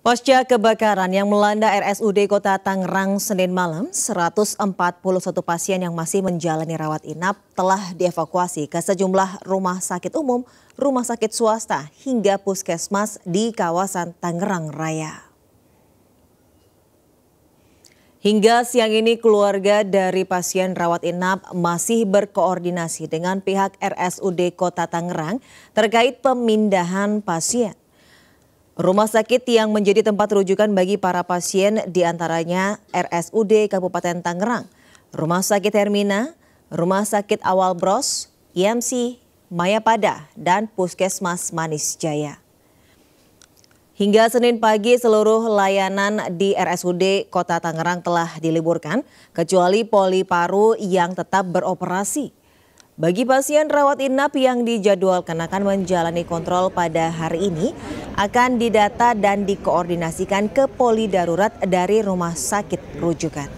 Pasca kebakaran yang melanda RSUD Kota Tangerang Senin malam, 141 pasien yang masih menjalani rawat inap telah dievakuasi ke sejumlah rumah sakit umum, rumah sakit swasta hingga puskesmas di kawasan Tangerang Raya. Hingga siang ini keluarga dari pasien rawat inap masih berkoordinasi dengan pihak RSUD Kota Tangerang terkait pemindahan pasien. Rumah sakit yang menjadi tempat rujukan bagi para pasien diantaranya RSUD Kabupaten Tangerang, Rumah Sakit Hermina, Rumah Sakit Awal Bros, IMC, Mayapada, dan Puskesmas Manis Jaya. Hingga Senin pagi seluruh layanan di RSUD Kota Tangerang telah diliburkan kecuali poli paru yang tetap beroperasi. Bagi pasien rawat inap yang dijadwalkan akan menjalani kontrol pada hari ini, akan didata dan dikoordinasikan ke poli darurat dari rumah sakit rujukan.